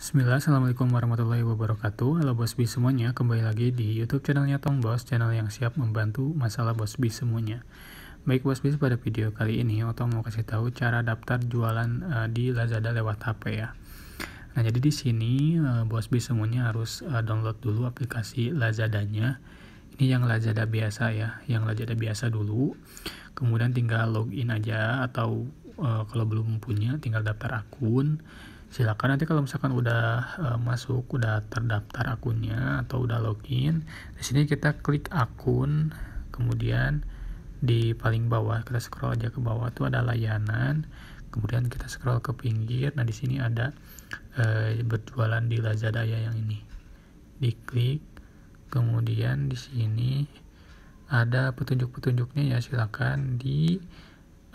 Bismillah, Assalamualaikum warahmatullahi wabarakatuh Halo bos Bosby semuanya, kembali lagi di Youtube channelnya Tong Bos Channel yang siap membantu masalah bos Bosby semuanya Baik bos Bosby, pada video kali ini Otong mau kasih tahu cara daftar jualan uh, di Lazada lewat HP ya Nah jadi di sini uh, eh, Bosby semuanya harus uh, download dulu aplikasi Lazadanya Ini yang Lazada biasa ya, yang Lazada biasa dulu Kemudian tinggal login aja atau uh, kalau belum punya tinggal daftar akun silakan nanti kalau misalkan udah uh, masuk udah terdaftar akunnya atau udah login di sini kita klik akun kemudian di paling bawah kita scroll aja ke bawah tuh ada layanan kemudian kita scroll ke pinggir nah di sini ada uh, berjualan di Lazada ya yang ini diklik kemudian di sini ada petunjuk-petunjuknya ya silakan di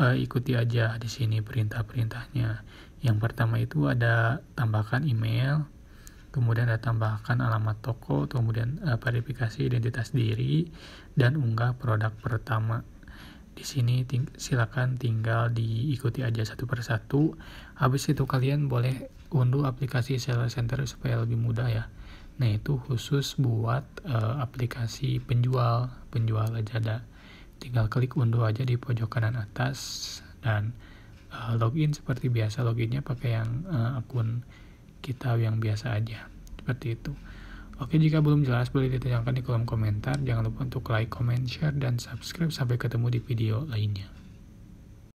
uh, ikuti aja di sini perintah-perintahnya. Yang pertama itu ada tambahkan email, kemudian ada tambahkan alamat toko, kemudian uh, verifikasi identitas diri dan unggah produk pertama. Di sini ting silakan tinggal diikuti aja satu persatu. Habis itu kalian boleh unduh aplikasi Seller Center supaya lebih mudah ya. Nah, itu khusus buat uh, aplikasi penjual, penjual aja Lazada tinggal klik unduh aja di pojok kanan atas dan uh, login seperti biasa loginnya pakai yang uh, akun kita yang biasa aja seperti itu Oke jika belum jelas boleh ditanyakan di kolom komentar jangan lupa untuk like, comment, share, dan subscribe sampai ketemu di video lainnya